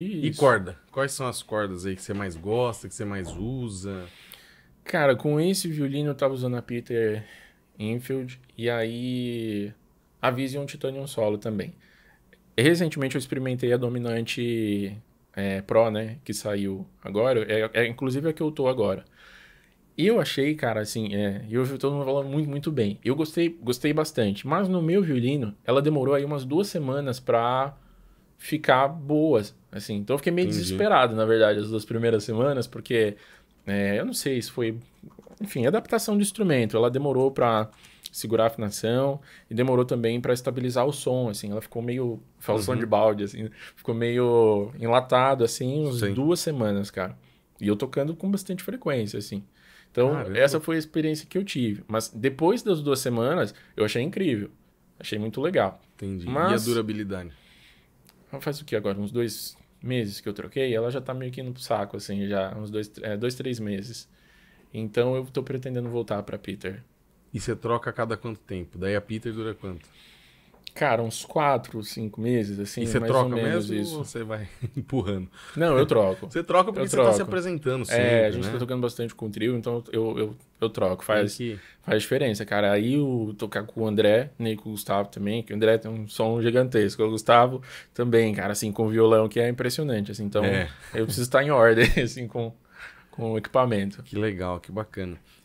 Isso. E corda? Quais são as cordas aí que você mais gosta, que você mais usa? Cara, com esse violino eu tava usando a Peter Enfield e aí a Vision Titanium Solo também. Recentemente eu experimentei a dominante é, Pro, né, que saiu agora, é, é inclusive a que eu tô agora. E Eu achei, cara, assim, é, eu ouvi todo mundo falando muito, muito bem. Eu gostei, gostei bastante, mas no meu violino ela demorou aí umas duas semanas pra ficar boas. Assim. Então eu fiquei meio Entendi. desesperado, na verdade, as duas primeiras semanas, porque é, eu não sei se foi. Enfim, adaptação do instrumento. Ela demorou para segurar a afinação e demorou também para estabilizar o som, assim. Ela ficou meio falsão uhum. de balde, assim. Ficou meio enlatado, assim, uns duas semanas, cara. E eu tocando com bastante frequência, assim. Então, ah, essa foi a experiência que eu tive. Mas depois das duas semanas, eu achei incrível. Achei muito legal. Entendi. Mas... E a durabilidade? faz o que agora? Uns dois meses que eu troquei, ela já tá meio que no saco, assim, já uns dois, é, dois três meses. Então eu tô pretendendo voltar para Peter. E você troca a cada quanto tempo? Daí a Peter dura quanto? Cara, uns quatro, cinco meses, assim. E você troca mesmo isso. ou você vai empurrando? Não, eu troco. Você troca porque eu você tá se apresentando sempre, É, a gente né? tá tocando bastante com o trio, então eu, eu, eu troco. Faz, que... faz diferença, cara. Aí eu tocar com o André, nem com o Gustavo também, que o André tem um som gigantesco. O Gustavo também, cara, assim, com violão, que é impressionante, assim. Então, é. eu preciso estar em ordem, assim, com, com o equipamento. Que legal, que bacana. E